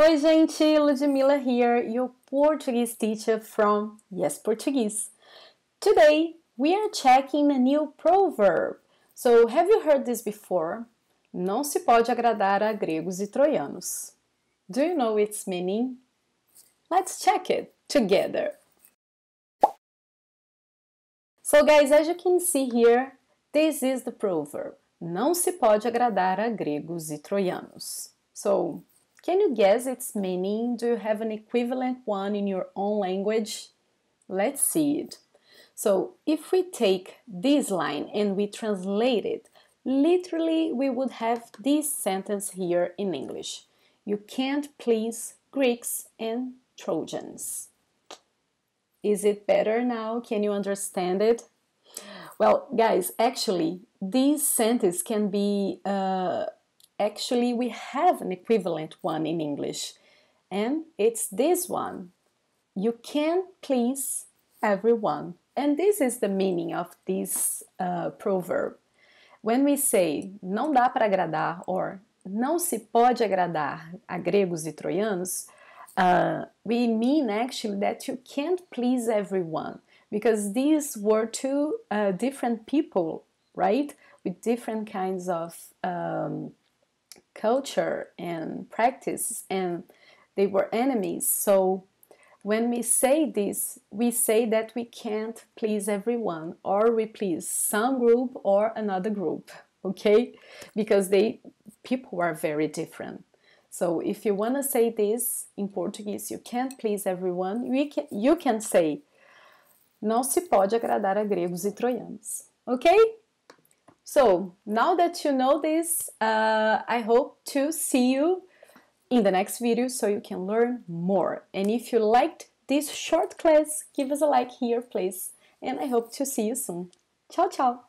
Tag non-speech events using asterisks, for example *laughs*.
Oi, gente, Ludmilla here, your Portuguese teacher from Yes Portuguese. Today, we are checking a new proverb. So, have you heard this before? Não se pode agradar a gregos e troianos. Do you know its meaning? Let's check it together. So, guys, as you can see here, this is the proverb. Não se pode agradar a gregos e troianos. So, Can you guess its meaning? Do you have an equivalent one in your own language? Let's see it. So, if we take this line and we translate it, literally we would have this sentence here in English. You can't please Greeks and Trojans. Is it better now? Can you understand it? Well, guys, actually, this sentence can be uh, Actually, we have an equivalent one in English, and it's this one. You can please everyone. And this is the meaning of this uh, proverb. When we say não dá para agradar or não se pode agradar a gregos e troianos, uh, we mean actually that you can't please everyone because these were two uh, different people, right? With different kinds of um, culture and practice, and they were enemies. So when we say this, we say that we can't please everyone, or we please some group or another group, *laughs* okay? Because they people are very different. So if you want to say this in Portuguese, you can't please everyone. We can, you can say, não se pode agradar a gregos e troianos. Okay? So now that you know this, uh, I hope to see you in the next video so you can learn more. And if you liked this short class, give us a like here, please. And I hope to see you soon. Ciao, ciao!